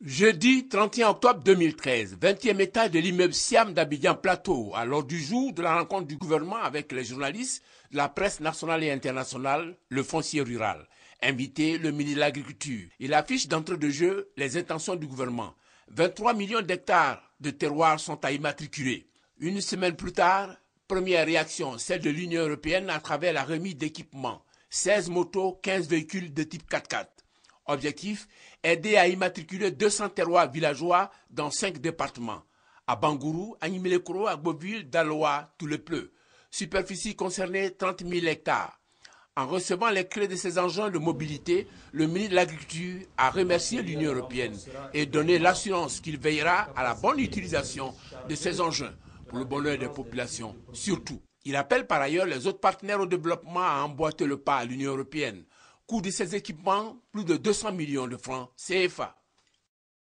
Jeudi 31 octobre 2013, 20e étage de l'immeuble Siam d'Abidjan Plateau, à l'ordre du jour de la rencontre du gouvernement avec les journalistes, la presse nationale et internationale, le foncier rural. Invité le ministre de l'Agriculture, il affiche d'entrée de jeu les intentions du gouvernement. 23 millions d'hectares de terroirs sont à immatriculer. Une semaine plus tard, première réaction, celle de l'Union européenne à travers la remise d'équipements. 16 motos, 15 véhicules de type 4x4. Objectif aider à immatriculer 200 terroirs villageois dans cinq départements à Bangourou, à Nimilekoro, à à Daloa, tout Superficie concernée 30 000 hectares. En recevant les clés de ces engins de mobilité, le ministre de l'Agriculture a remercié l'Union européenne et donné l'assurance qu'il veillera à la bonne utilisation de ces engins pour le bonheur des populations, surtout. Il appelle par ailleurs les autres partenaires au développement à emboîter le pas à l'Union européenne coût de ces équipements, plus de 200 millions de francs CFA.